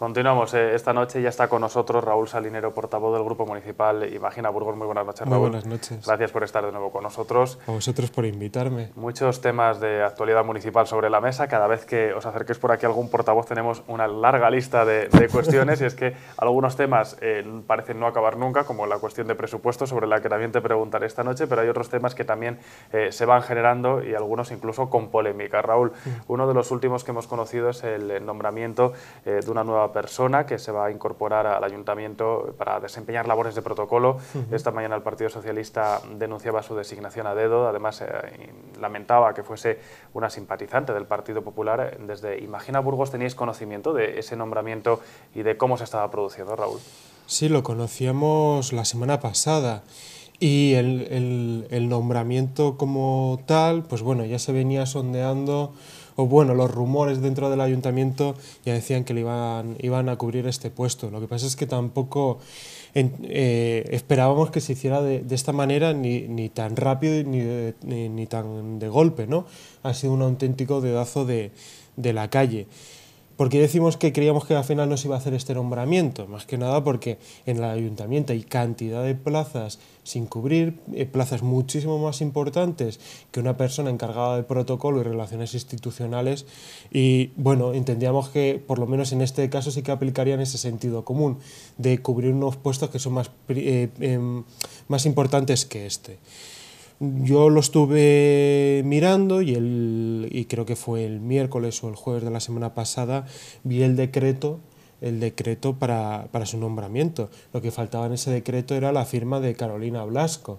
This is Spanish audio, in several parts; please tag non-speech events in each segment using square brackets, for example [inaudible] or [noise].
Continuamos. Eh, esta noche ya está con nosotros Raúl Salinero, portavoz del Grupo Municipal Imagina Burgos. Muy buenas noches, Raúl. Muy buenas noches. Gracias por estar de nuevo con nosotros. A vosotros por invitarme. Muchos temas de actualidad municipal sobre la mesa. Cada vez que os acerquéis por aquí a algún portavoz tenemos una larga lista de, cuestiones y es que algunos temas eh, parecen no acabar nunca, como la cuestión de presupuesto, sobre la que también te preguntaré esta noche, pero hay otros temas que también eh, se van generando y algunos incluso con polémica. Raúl, uno de los últimos que hemos conocido es el nombramiento de una nueva persona que se va a incorporar al ayuntamiento para desempeñar labores de protocolo. Esta mañana el Partido Socialista denunciaba su designación a dedo, además eh, lamentaba que fuese una simpatizante del Partido Popular. Eh, desde Imagina Burgos teníais conocimiento de ese nombramiento y de cómo se estaba produciendo, Raúl. Sí, lo conocíamos la semana pasada. Y el, el, el nombramiento como tal, pues bueno, ya se venía sondeando bueno, los rumores dentro del ayuntamiento ya decían que le iban, iban a cubrir este puesto. Lo que pasa es que tampoco eh, esperábamos que se hiciera de, esta manera ni, tan rápido ni, tan de golpe, ¿no? Ha sido un auténtico dedazo de, de la calle. Porque decimos que creíamos que al final no se iba a hacer este nombramiento? Más que nada porque en el ayuntamiento hay cantidad de plazas sin cubrir, eh, plazas muchísimo más importantes que una persona encargada de protocolo y relaciones institucionales. Y bueno, entendíamos que por lo menos en este caso sí que aplicarían ese sentido común de cubrir unos puestos que son más, eh, em, más importantes que este. Yo lo estuve mirando y, el, y creo que fue el miércoles o el jueves de la semana pasada, vi el decreto el decreto para, su nombramiento. Lo que faltaba en ese decreto era la firma de Carolina Blasco.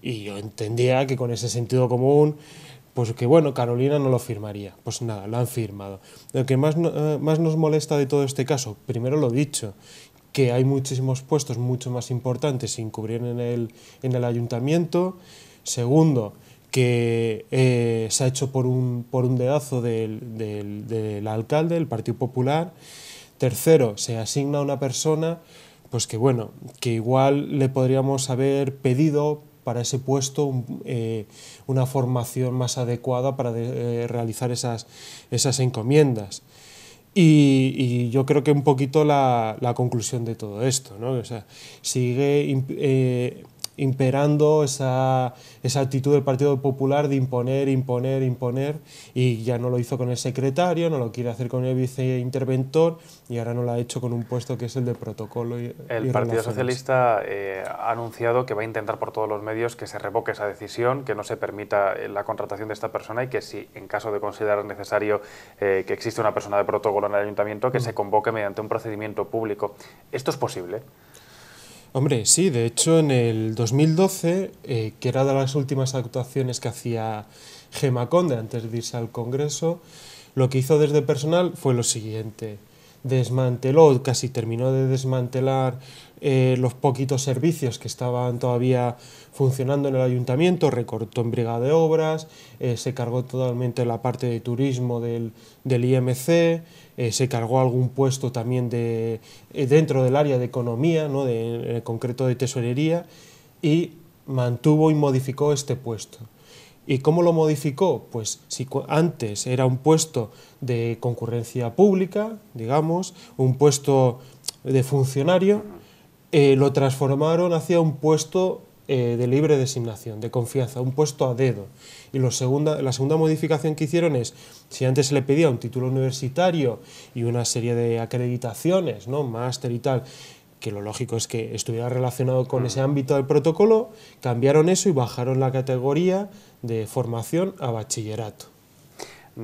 Y yo entendía que con ese sentido común, pues que bueno, Carolina no lo firmaría. Pues nada, lo han firmado. Lo que más, eh, más nos molesta de todo este caso, primero lo dicho, que hay muchísimos puestos mucho más importantes sin cubrir en el, en el ayuntamiento. Segundo, que eh, se ha hecho por un, por un dedazo del, alcalde, del Partido Popular. Tercero, se asigna a una persona, pues que bueno, que igual le podríamos haber pedido para ese puesto eh, una formación más adecuada para eh, realizar esas, esas encomiendas. Y, yo creo que un poquito la, conclusión de todo esto, ¿no? O sigue imperando esa, actitud del Partido Popular de imponer, imponer, imponer, y ya no lo hizo con el secretario, no lo quiere hacer con el viceinterventor, y ahora no lo ha hecho con un puesto que es el de protocolo. Y, el Partido Socialista eh, ha anunciado que va a intentar por todos los medios que se revoque esa decisión, que no se permita eh, la contratación de esta persona y que si en caso de considerar necesario eh, que existe una persona de protocolo en el ayuntamiento, que mm. se convoque mediante un procedimiento público. ¿Esto es posible? Hombre, sí, de hecho en el 2012, eh, que era de las últimas actuaciones que hacía Gema Conde antes de irse al Congreso, lo que hizo desde personal fue lo siguiente desmanteló, casi terminó de desmantelar eh, los poquitos servicios que estaban todavía funcionando en el ayuntamiento, recortó en brigada de obras, eh, se cargó totalmente la parte de turismo del, IMC, eh, se cargó algún puesto también de, dentro del área de economía, ¿no? de, en concreto de tesorería, y mantuvo y modificó este puesto. ¿Y cómo lo modificó? Pues si antes era un puesto de concurrencia pública, digamos, un puesto de funcionario, eh, lo transformaron hacia un puesto eh, de libre designación, de confianza, un puesto a dedo. Y segunda, la segunda modificación que hicieron es, si antes se le pedía un título universitario y una serie de acreditaciones, ¿no? máster y tal, que lo lógico es que estuviera relacionado con mm. ese ámbito del protocolo, cambiaron eso y bajaron la categoría de formación a bachillerato.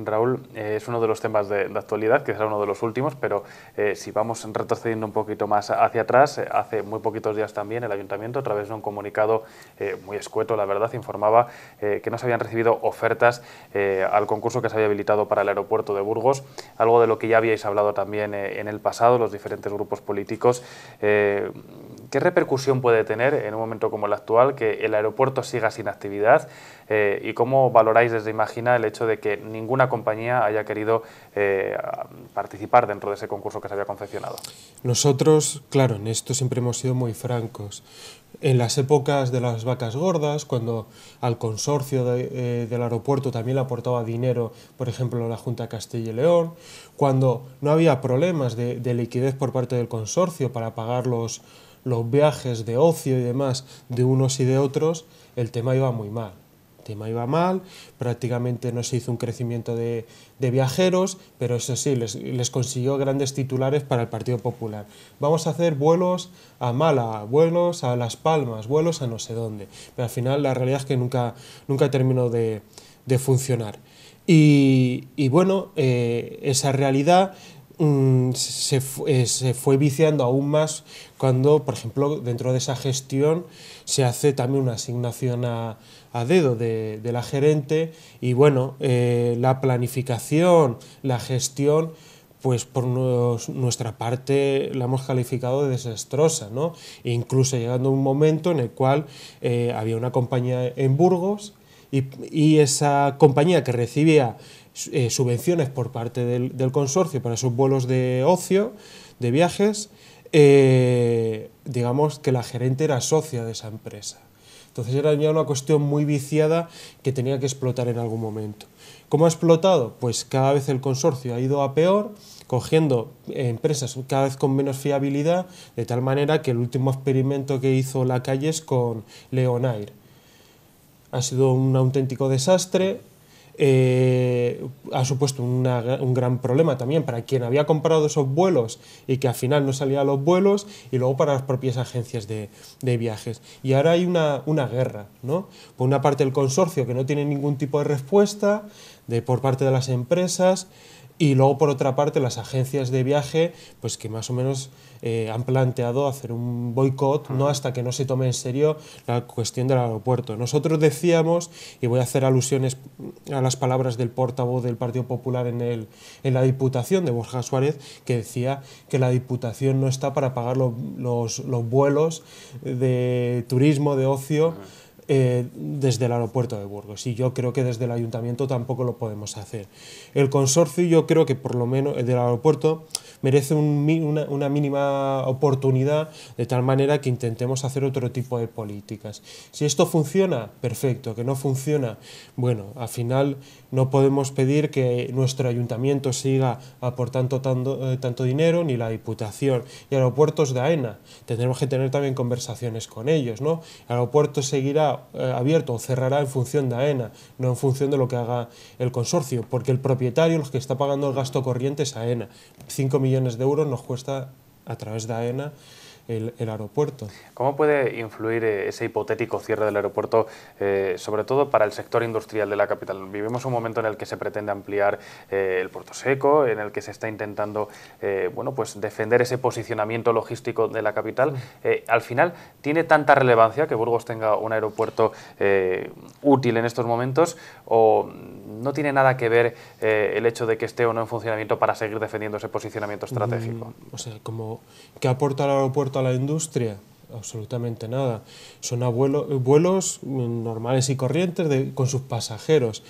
Raúl, eh, es uno de los temas de, actualidad, que será uno de los últimos, pero eh, si vamos retrocediendo un poquito más hacia atrás, eh, hace muy poquitos días también el ayuntamiento, a través de un comunicado muy escueto, la verdad, informaba que no se habían recibido ofertas al concurso que se había habilitado para el aeropuerto de Burgos, algo de lo que ya habíais hablado también en el pasado, los diferentes grupos políticos ¿Qué repercusión puede tener en un momento como el actual que el aeropuerto siga sin actividad? Eh, ¿Y cómo valoráis desde Imagina el hecho de que ninguna compañía haya querido eh, participar dentro de ese concurso que se había confeccionado? Nosotros, claro, en esto siempre hemos sido muy francos. En las épocas de las vacas gordas, cuando al consorcio eh, del aeropuerto también le aportaba dinero, por ejemplo, la Junta Castilla y León, cuando no había problemas de, de liquidez por parte del consorcio para pagar los, los viajes de ocio y demás de unos y de otros, el tema iba muy mal. El tema iba mal, prácticamente no se hizo un crecimiento de, viajeros, pero eso sí, les, les, consiguió grandes titulares para el Partido Popular. Vamos a hacer vuelos a Mala, vuelos a Las Palmas, vuelos a no sé dónde. Pero al final la realidad es que nunca, nunca terminó de, funcionar. Y, bueno, eh, esa realidad mm, se eh, se, fue viciando aún más cuando, por ejemplo, dentro de esa gestión se hace también una asignación a, dedo de, la gerente y bueno, eh, la planificación, la gestión, pues por nuestra parte la hemos calificado de desastrosa, ¿no? E incluso llegando a un momento en el cual eh, había una compañía en Burgos y, esa compañía que recibía eh, subvenciones por parte del, del consorcio para sus vuelos de ocio, de viajes, eh, digamos que la gerente era socia de esa empresa. Entonces era ya una cuestión muy viciada que tenía que explotar en algún momento. ¿Cómo ha explotado? Pues cada vez el consorcio ha ido a peor, cogiendo empresas cada vez con menos fiabilidad, de tal manera que el último experimento que hizo la calle es con Leonair. Ha sido un auténtico desastre, eh, ha supuesto un gran problema también para quien había comprado esos vuelos y que al final no salía los vuelos y luego para las propias agencias de, viajes. Y ahora hay una, guerra, ¿no? Por una parte el consorcio que no tiene ningún tipo de respuesta de, por parte de las empresas, y luego, por otra parte, las agencias de viaje, pues que más o menos eh, han planteado hacer un boicot, no hasta que no se tome en serio la cuestión del aeropuerto. Nosotros decíamos, y voy a hacer alusiones a las palabras del portavoz del Partido Popular en, el, en la Diputación, de Borja Suárez, que decía que la Diputación no está para pagar los, los, vuelos de turismo, de ocio. Eh, desde el aeropuerto de Burgos y yo creo que desde el ayuntamiento tampoco lo podemos hacer. El consorcio yo creo que por lo menos del aeropuerto merece una, mínima oportunidad, de tal manera que intentemos hacer otro tipo de políticas. Si esto funciona, perfecto, que no funciona, bueno, al final no podemos pedir que nuestro ayuntamiento siga aportando tanto, eh, tanto dinero, ni la Diputación, y aeropuertos de AENA. Tendremos que tener también conversaciones con ellos, ¿no? El aeropuerto seguirá eh, abierto o cerrará en función de AENA, no en función de lo que haga el consorcio, porque el propietario, los que está pagando el gasto corriente es AENA. 5 de euros nos cuesta, a través de AENA, el, aeropuerto. ¿Cómo puede influir eh, ese hipotético cierre del aeropuerto, eh, sobre todo para el sector industrial de la capital? Vivimos un momento en el que se pretende ampliar eh, el puerto seco, en el que se está intentando bueno, pues defender ese posicionamiento logístico de la capital. Mm. al final, ¿tiene tanta relevancia que Burgos tenga un aeropuerto útil en estos momentos o no tiene nada que ver el hecho de que esté o no en funcionamiento para seguir defendiendo ese posicionamiento estratégico? Mm, o sea, como aporta el aeropuerto a la industria? Absolutamente nada. Son vuelos normales y corrientes con sus pasajeros.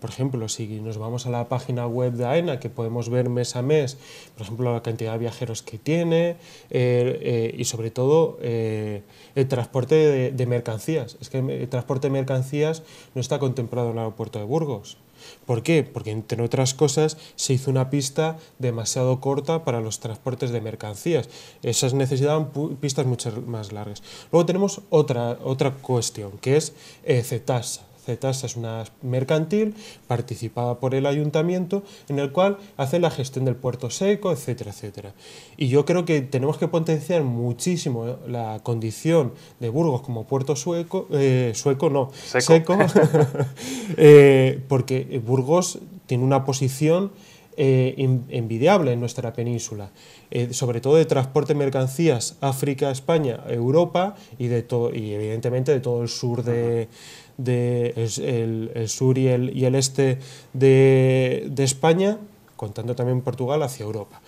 Por ejemplo, si nos vamos a la página web de AENA, que podemos ver mes a mes, por ejemplo, la cantidad de viajeros que tiene eh, eh, y sobre todo eh, el transporte de, de mercancías. Es que el transporte de mercancías no está contemplado en el aeropuerto de Burgos. ¿Por qué? Porque entre otras cosas se hizo una pista demasiado corta para los transportes de mercancías. Esas necesitaban pistas mucho más largas. Luego tenemos otra, cuestión, que es eh, Cetasa. Cetasa es una mercantil participada por el ayuntamiento en el cual hace la gestión del puerto seco, etcétera, etcétera. Y yo creo que tenemos que potenciar muchísimo eh, la condición de Burgos como puerto sueco, eh, sueco no, seco, [laughs] [laughs] eh, porque Burgos tiene una posición envidiable en nuestra península, sobre todo de transporte de mercancías África, España, Europa y, de y evidentemente de todo el sur de, del el, sur y el, y el este de, de España, contando también Portugal, hacia Europa.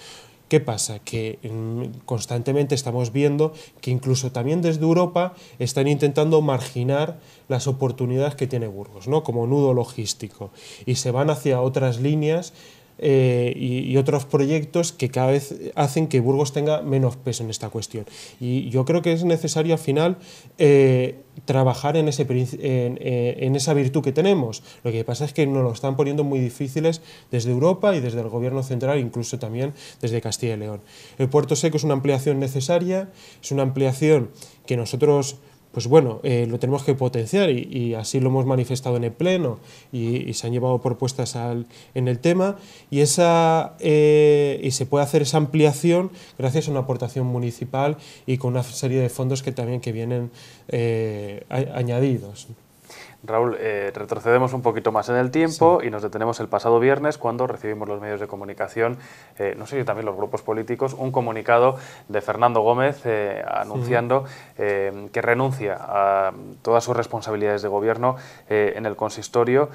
¿Qué pasa? Que mm, constantemente estamos viendo que incluso también desde Europa están intentando marginar las oportunidades que tiene Burgos, ¿no? Como nudo logístico. Y se van hacia otras líneas eh, y, otros proyectos que cada vez hacen que Burgos tenga menos peso en esta cuestión. Y yo creo que es necesario al final eh, trabajar en, ese, en, eh, en, esa virtud que tenemos. Lo que pasa es que nos lo están poniendo muy difíciles desde Europa y desde el gobierno central, incluso también desde Castilla y León. El puerto seco es una ampliación necesaria, es una ampliación que nosotros pues bueno, eh, lo tenemos que potenciar y, así lo hemos manifestado en el Pleno y, se han llevado propuestas en el tema y, esa, eh, y se puede hacer esa ampliación gracias a una aportación municipal y con una serie de fondos que también que vienen eh, añadidos. Raúl, eh, retrocedemos un poquito más en el tiempo y nos detenemos el pasado viernes cuando recibimos los medios de comunicación, eh, no sé si también los grupos políticos, un comunicado de Fernando Gómez eh, anunciando que renuncia a todas sus responsabilidades de gobierno en el consistorio.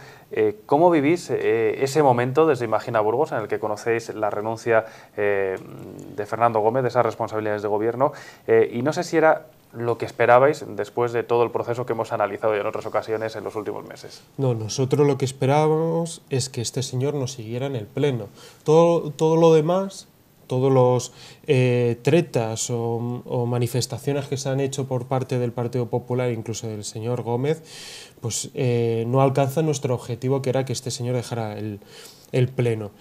¿Cómo vivís ese momento desde Imagina Burgos en el que conocéis la renuncia de Fernando Gómez de esas responsabilidades de gobierno? y no sé si era lo que esperabais después de todo el proceso que hemos analizado en otras ocasiones en los últimos meses. No, nosotros lo que esperábamos es que este señor nos siguiera en el pleno. Todo, todo lo demás, todos los eh, tretas o, manifestaciones que se han hecho por parte del Partido Popular, incluso del señor Gómez, pues eh, no alcanza nuestro objetivo que era que este señor dejara el, pleno.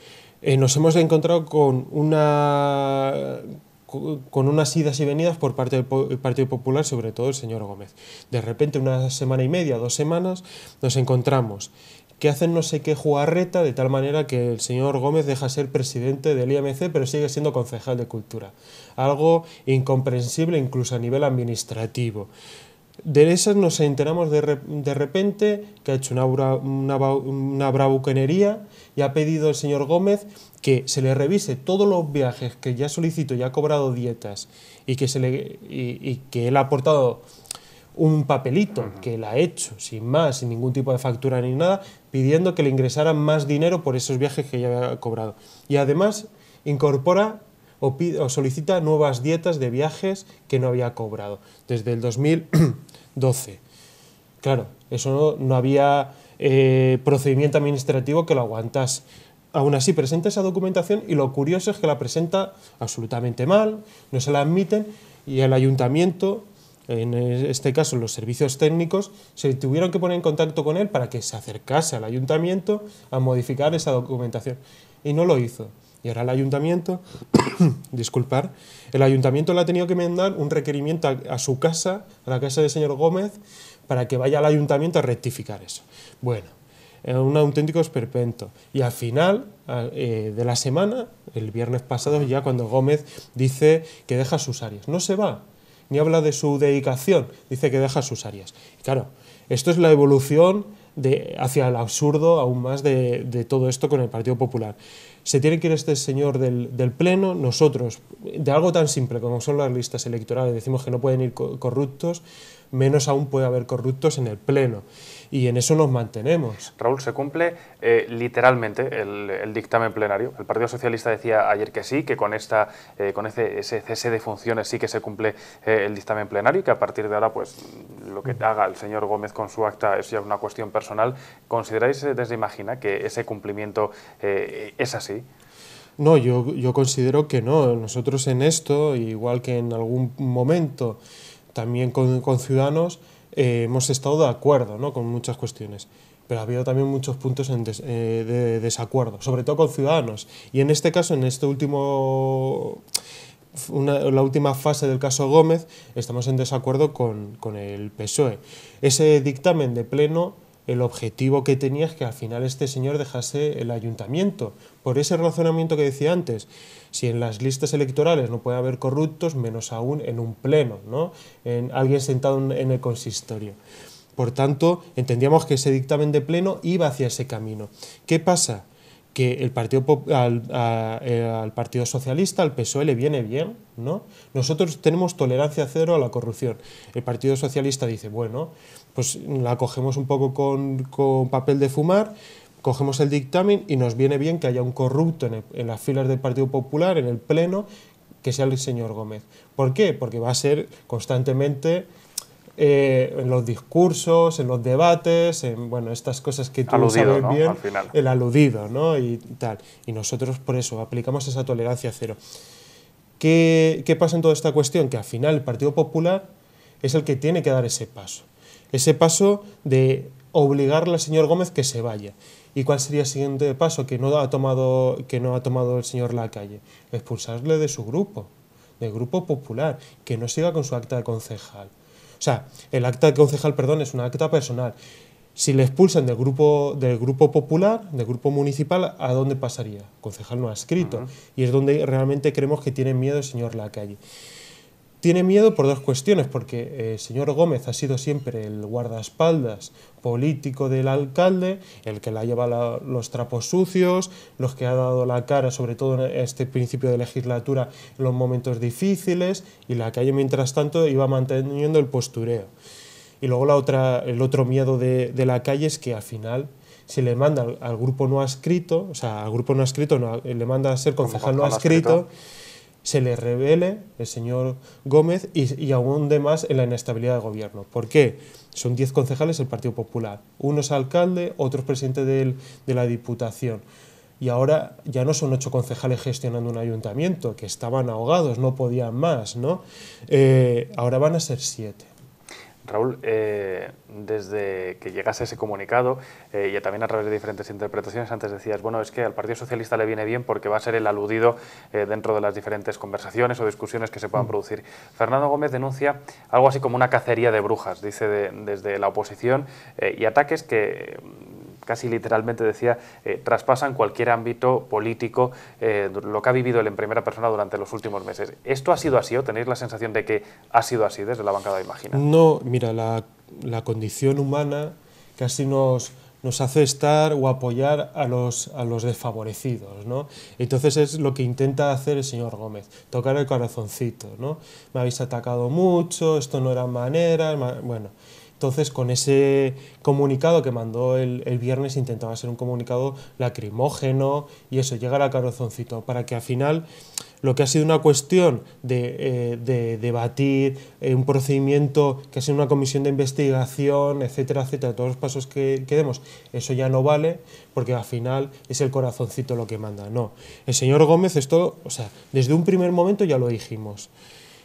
Eh, nos hemos encontrado con una con unas idas y venidas por parte del Partido Popular, sobre todo el señor Gómez. De repente, una semana y media, dos semanas, nos encontramos que hacen no sé qué jugarreta de tal manera que el señor Gómez deja ser presidente del IMC pero sigue siendo concejal de cultura. Algo incomprensible incluso a nivel administrativo de esas nos enteramos de, repente que ha hecho una, una, y ha pedido el señor Gómez que se le revise todos los viajes que ya solicitó, y ha cobrado dietas y que, se le, y que él ha aportado un papelito que él ha hecho, sin más, sin ningún tipo de factura ni nada, pidiendo que le ingresaran más dinero por esos viajes que ya había cobrado. Y además incorpora o, solicita nuevas dietas de viajes que no había cobrado desde el 2012. Claro, eso no, había eh, procedimiento administrativo que lo aguantase. Aún así presenta esa documentación y lo curioso es que la presenta absolutamente mal, no se la admiten y el ayuntamiento, en este caso los servicios técnicos, se tuvieron que poner en contacto con él para que se acercase al ayuntamiento a modificar esa documentación y no lo hizo. Y ahora el ayuntamiento, [coughs] disculpar, el ayuntamiento le ha tenido que mandar un requerimiento a, su casa, a la casa del señor Gómez, para que vaya al ayuntamiento a rectificar eso. Bueno, un auténtico esperpento. Y al final eh, de la semana, el viernes pasado, ya cuando Gómez dice que deja sus áreas, no se va, ni habla de su dedicación, dice que deja sus áreas. claro, esto es la evolución hacia el absurdo aún más de, todo esto con el Partido Popular. Se tiene que ir este señor del, Pleno, nosotros, de algo tan simple como son las listas electorales, decimos que no pueden ir corruptos, menos aún puede haber corruptos en el Pleno y en eso nos mantenemos. Raúl, se cumple eh, literalmente el, dictamen plenario. El Partido Socialista decía ayer que sí, que con, esta, eh, con ese, ese, cese de funciones sí que se cumple eh, el dictamen plenario y que a partir de ahora pues lo que haga el señor Gómez con su acta es ya una cuestión personal. ¿Consideráis desde Imagina que ese cumplimiento es así? No, yo, yo considero que no. Nosotros en esto, igual que en algún momento, también con, con Ciudadanos, eh, hemos estado de acuerdo con muchas cuestiones, pero ha habido también muchos puntos eh, de desacuerdo, sobre todo con ciudadanos. Y en este caso, en este último... Una, la última fase del caso Gómez, estamos en desacuerdo con, con el PSOE. Ese dictamen de pleno el objetivo que tenía es que al final este señor dejase el ayuntamiento. Por ese razonamiento que decía antes, si en las listas electorales no puede haber corruptos, menos aún en un pleno, ¿no? En alguien sentado en el consistorio. Por tanto, entendíamos que ese dictamen de pleno iba hacia ese camino. ¿Qué pasa? que el partido eh, al, Partido Socialista, al PSOE le viene bien, ¿no? Nosotros tenemos tolerancia cero a la corrupción. El Partido Socialista dice, bueno, pues la cogemos un poco con, papel de fumar, cogemos el dictamen y nos viene bien que haya un corrupto en, las filas del Partido Popular, en el Pleno, que sea el señor Gómez. ¿Por qué? Porque va a ser constantemente eh, en los discursos, en los debates, en bueno, estas cosas que tú sabes bien, Al final. el aludido, ¿no? Y tal. Y nosotros por eso aplicamos esa tolerancia cero. ¿Qué pasa en toda esta cuestión? Que al final el Partido Popular es el que tiene que dar ese paso. Ese paso de obligarle al señor Gómez que se vaya. ¿Y cuál sería el siguiente paso que no ha tomado, que no ha tomado el señor Lacalle? Expulsarle de su grupo, del grupo popular, que no siga con su acta de concejal. O sea, el acta de concejal, perdón, es una acta personal. Si le expulsan del grupo, del grupo popular, del grupo municipal, ¿a dónde pasaría? El concejal no ha escrito. Y es donde realmente creemos que tiene miedo el señor Lacalle. Tiene miedo por dos cuestiones, porque el eh, señor Gómez ha sido siempre el guardaespaldas político del alcalde, el que le ha llevado los trapos sucios, los que ha dado la cara, sobre todo en este principio de legislatura, en los momentos difíciles, y la calle, mientras tanto, iba manteniendo el postureo. Y luego la otra, el otro miedo de, la calle es que al final si le manda al, grupo no escrito, o sea, al grupo no adscrito, le manda a ser concejal no adscrito, se le revele el señor Gómez y, aún de más en la inestabilidad del gobierno. ¿Por qué? Son 10 concejales del Partido Popular, uno es alcalde, otro es presidente de la Diputación. Y ahora ya no son ocho concejales gestionando un ayuntamiento, que estaban ahogados, no podían más, ¿no? Eh, ahora van a ser siete. Raúl, eh, desde que llegase ese comunicado eh, y también a través de diferentes interpretaciones, antes decías, bueno, es que al Partido Socialista le viene bien porque va a ser el aludido eh, dentro de las diferentes conversaciones o discusiones que se puedan mm. producir. Fernando Gómez denuncia algo así como una cacería de brujas, dice desde la oposición, y ataques que casi literalmente decía, eh, traspasan cualquier ámbito político eh, lo que ha vivido él en primera persona durante los últimos meses. ¿Esto ha sido así o tenéis la sensación de que ha sido así desde la bancada de Imagina? No, mira, la, condición humana casi nos, nos hace estar o apoyar a los, a los desfavorecidos, ¿no? Entonces es lo que intenta hacer el señor Gómez, tocar el corazoncito, ¿no? Me habéis atacado mucho, esto no era manera, bueno... Entonces, con ese comunicado que mandó el, viernes, intentaba ser un comunicado lacrimógeno y eso, llegar al corazoncito, para que al final lo que ha sido una cuestión de, eh, debatir eh, un procedimiento que ha sido una comisión de investigación, etcétera, etcétera, todos los pasos que, demos, eso ya no vale porque al final es el corazoncito lo que manda. No, el señor Gómez esto, o sea, desde un primer momento ya lo dijimos.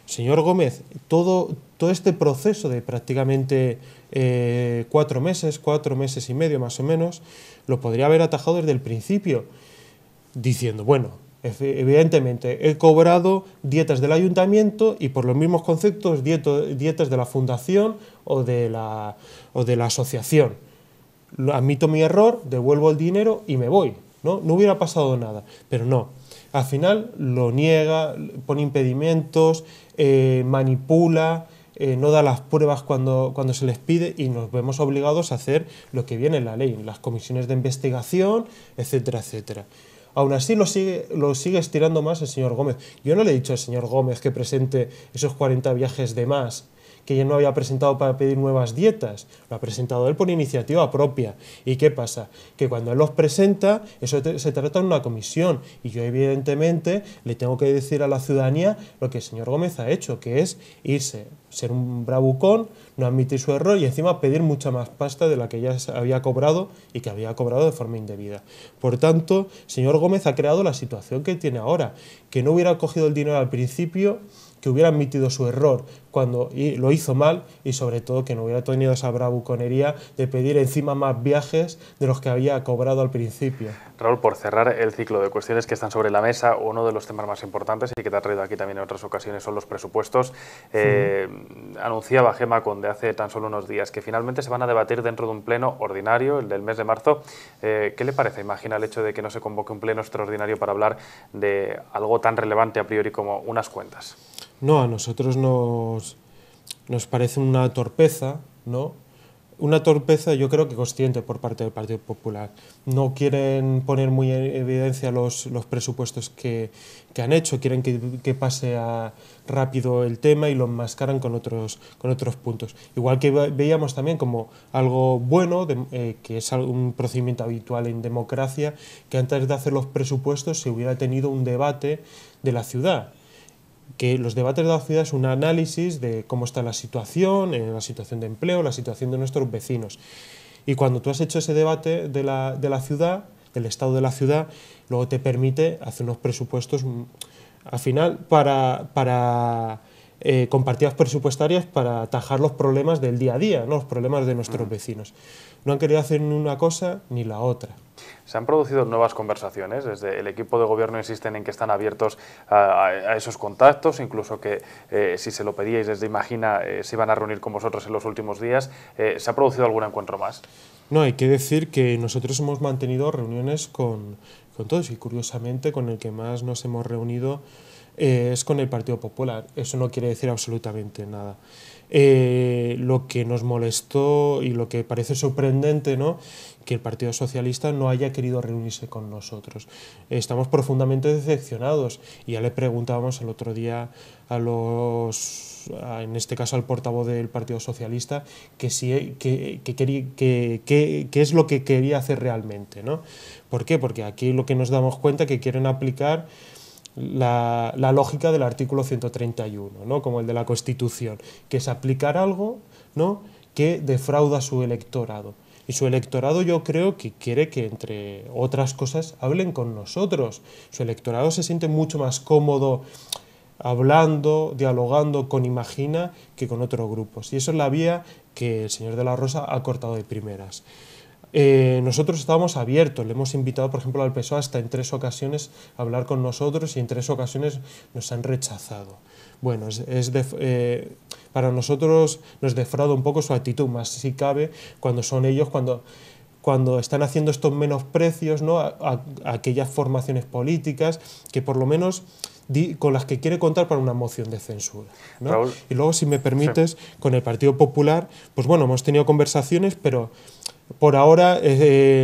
Señor Gómez, todo, todo este proceso de prácticamente eh, cuatro meses, cuatro meses y medio más o menos, lo podría haber atajado desde el principio, diciendo, bueno, evidentemente he cobrado dietas del ayuntamiento y por los mismos conceptos dietas de la fundación o de la, o de la asociación. Admito mi error, devuelvo el dinero y me voy. ¿no? hubiera pasado nada, pero no. Al final lo niega, pone impedimentos, eh, manipula, eh, no da las pruebas cuando, cuando se les pide y nos vemos obligados a hacer lo que viene en la ley, las comisiones de investigación, etcétera, etcétera. Aún así lo sigue, lo sigue estirando más el señor Gómez. Yo no le he dicho al señor Gómez que presente esos 40 viajes de más que ya no había presentado para pedir nuevas dietas, lo ha presentado él por iniciativa propia. ¿Y qué pasa? Que cuando él los presenta, eso se trata de una comisión y yo evidentemente le tengo que decir a la ciudadanía lo que el señor Gómez ha hecho, que es irse ser un bravucón, no admitir su error y encima pedir mucha más pasta de la que ya había cobrado y que había cobrado de forma indebida. Por tanto, señor Gómez ha creado la situación que tiene ahora, que no hubiera cogido el dinero al principio, que hubiera admitido su error cuando lo hizo mal y sobre todo que no hubiera tenido esa bravuconería de pedir encima más viajes de los que había cobrado al principio. Raúl, por cerrar el ciclo de cuestiones que están sobre la mesa, uno de los temas más importantes y que te ha traído aquí también en otras ocasiones son los presupuestos. Eh, anunciaba Gema Conde hace tan solo unos días, que finalmente se van a debatir dentro de un pleno ordinario, el del mes de marzo. Eh, ¿Qué le parece, imagina, el hecho de que no se convoque un pleno extraordinario para hablar de algo tan relevante a priori como unas cuentas? No, a nosotros nos, nos parece una torpeza, ¿no? una torpeza yo creo que consciente por parte del Partido Popular. No quieren poner muy en evidencia los, presupuestos que, han hecho, quieren que, pase rápido el tema y lo enmascaran con otros, con otros puntos. Igual que veíamos también como algo bueno, eh, que es un procedimiento habitual en democracia, que antes de hacer los presupuestos se hubiera tenido un debate de la ciudad que los debates de la ciudad es un análisis de cómo está la situación, eh, la situación de empleo, la situación de nuestros vecinos. Y cuando tú has hecho ese debate de la, ciudad, del estado de la ciudad, luego te permite hacer unos presupuestos, mm, al final, para, para eh, compartidas presupuestarias para atajar los problemas del día a día, los problemas de nuestros vecinos. No han querido hacer ni una cosa ni la otra. ¿Se han producido nuevas conversaciones? Desde el equipo de gobierno insisten en que están abiertos a, esos contactos, incluso que eh, si se lo pedíais desde Imagina eh, se iban a reunir con vosotros en los últimos días. Eh, ¿Se ha producido algún encuentro más? No, hay que decir que nosotros hemos mantenido reuniones con todos y curiosamente con el que más nos hemos reunido es con el Partido Popular. Eso no quiere decir absolutamente nada. Eh, lo que nos molestó y lo que parece sorprendente, ¿no? que el Partido Socialista no haya querido reunirse con nosotros. Estamos profundamente decepcionados y ya le preguntábamos el otro día a los, en este caso al portavoz del Partido Socialista, que, que, que, es lo que quería hacer realmente. ¿no? ¿Por qué? Porque aquí lo que nos damos cuenta que quieren aplicar la, lógica del artículo 131, ¿no? como el de la Constitución, que es aplicar algo ¿no? que defrauda a su electorado. Y su electorado yo creo que quiere que, entre otras cosas, hablen con nosotros. Su electorado se siente mucho más cómodo hablando, dialogando con Imagina que con otros grupos. Y eso es la vía que el señor de la Rosa ha cortado de primeras. Eh, nosotros estábamos abiertos, le hemos invitado, por ejemplo, al PSOE hasta en tres ocasiones a hablar con nosotros y en tres ocasiones nos han rechazado. Bueno, es, eh, para nosotros nos defrauda un poco su actitud, más si cabe, cuando son ellos, cuando, cuando están haciendo estos menosprecios ¿no? a, aquellas formaciones políticas que por lo menos con las que quiere contar para una moción de censura. y luego, si me permites, con el Partido Popular, pues bueno, hemos tenido conversaciones, pero por ahora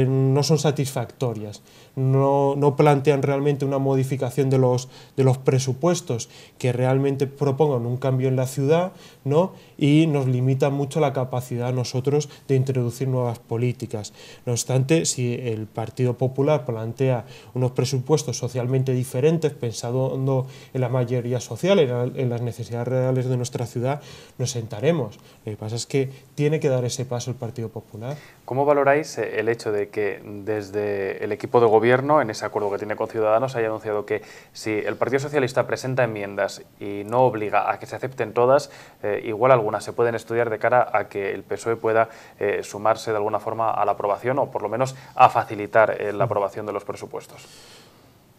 no son satisfactorias no, plantean realmente una modificación de los, de los presupuestos, que realmente propongan un cambio en la ciudad, ¿no? y nos limita mucho la capacidad nosotros de introducir nuevas políticas. No obstante, si el Partido Popular plantea unos presupuestos socialmente diferentes, pensando en la mayoría social, en las necesidades reales de nuestra ciudad, nos sentaremos. Lo que pasa es que tiene que dar ese paso el Partido Popular. ¿Cómo valoráis el hecho de que desde el equipo de gobierno en ese acuerdo que tiene con Ciudadanos, haya anunciado que si el Partido Socialista presenta enmiendas y no obliga a que se acepten todas, eh, igual algunas se pueden estudiar de cara a que el PSOE pueda eh, sumarse de alguna forma a la aprobación o por lo menos a facilitar eh, la aprobación de los presupuestos.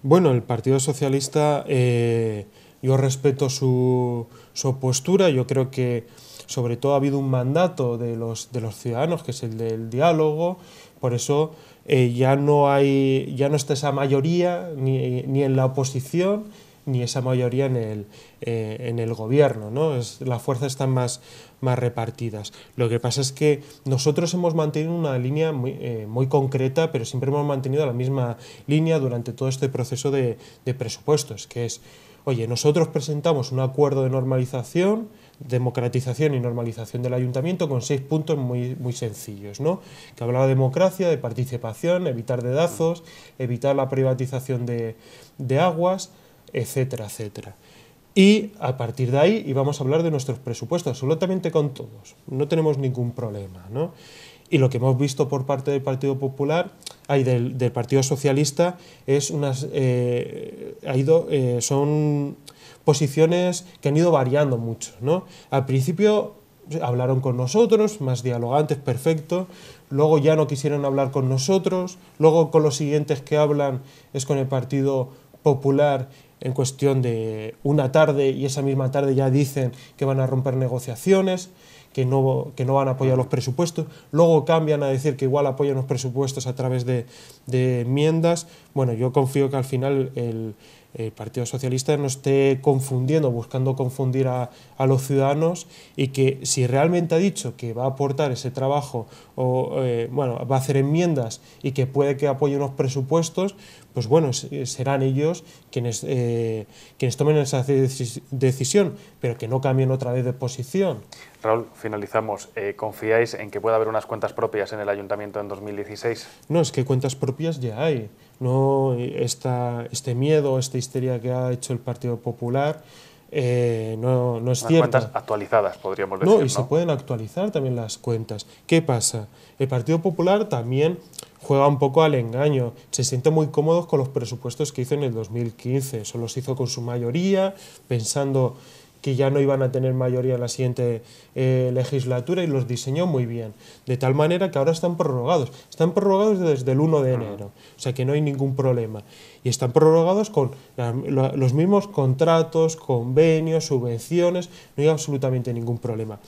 Bueno, el Partido Socialista, yo respeto su, su postura, yo creo que sobre todo ha habido un mandato de los, de los ciudadanos, que es el del diálogo, por eso eh, ya, no ya no está esa mayoría ni, en la oposición ni esa mayoría en el, eh, gobierno, ¿no? las fuerzas están más, más repartidas. Lo que pasa es que nosotros hemos mantenido una línea eh, muy, concreta, pero siempre hemos mantenido la misma línea durante todo este proceso de, de presupuestos, que es, oye, nosotros presentamos un acuerdo de normalización, democratización y normalización del ayuntamiento con seis puntos muy, muy sencillos, ¿no? que hablaba de democracia, de participación, evitar dedazos, evitar la privatización de, aguas, etcétera, etcétera. Y a partir de ahí íbamos a hablar de nuestros presupuestos, absolutamente con todos, no tenemos ningún problema. ¿no? Y lo que hemos visto por parte del Partido Popular, y del, Partido Socialista, es unas, eh, ha ido, eh, son posiciones que han ido variando mucho. ¿no? Al principio eh, hablaron con nosotros, más dialogantes, perfecto, luego ya no quisieron hablar con nosotros, luego con los siguientes que hablan es con el Partido Popular en cuestión de una tarde y esa misma tarde ya dicen que van a romper negociaciones, que no, que no van a apoyar los presupuestos, luego cambian a decir que igual apoyan los presupuestos a través de enmiendas. Bueno, yo confío que al final el, el Partido Socialista no esté confundiendo, buscando confundir a, los ciudadanos y que si realmente ha dicho que va a aportar ese trabajo o eh, bueno, va a hacer enmiendas y que puede que apoye unos presupuestos, pues bueno, eh, serán ellos quienes, eh, quienes tomen esa decisión, pero que no cambien otra vez de posición. Raúl, finalizamos. ¿Confiáis en que pueda haber unas cuentas propias en el ayuntamiento en 2016? No, es que cuentas propias ya hay. ¿no? Esta, este miedo, esta histeria que ha hecho el Partido Popular. Eh, no, no, es cierto cuentas actualizadas, podríamos decir. No, y se pueden actualizar también las cuentas. ¿Qué pasa? El Partido Popular también juega un poco al engaño. Se siente muy cómodos con los presupuestos que hizo en el 2015. Eso los hizo con su mayoría, pensando que ya no iban a tener mayoría en la siguiente eh, legislatura y los diseñó muy bien. De tal manera que ahora están prorrogados. Están prorrogados desde el 1 de enero, o sea que no hay ningún problema. Y están prorrogados con los mismos contratos, convenios, subvenciones, no hay absolutamente ningún problema.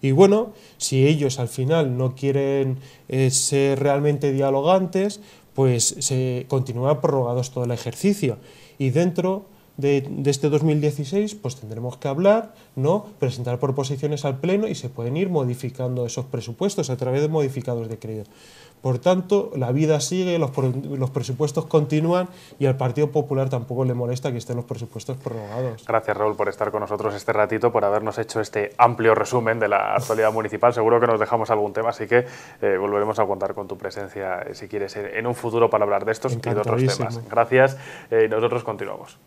Y bueno, si ellos al final no quieren eh, ser realmente dialogantes, pues se continúa prorrogados todo el ejercicio. Y dentro de, este 2016, pues tendremos que hablar, ¿no? presentar proposiciones al Pleno y se pueden ir modificando esos presupuestos a través de modificados de crédito. Por tanto, la vida sigue, los, presupuestos continúan y al Partido Popular tampoco le molesta que estén los presupuestos prorrogados. Gracias, Raúl, por estar con nosotros este ratito, por habernos hecho este amplio resumen de la actualidad municipal. Seguro que nos dejamos algún tema, así que eh, volveremos a contar con tu presencia, eh, si quieres, en un futuro para hablar de estos y de otros temas. Gracias, eh, nosotros continuamos.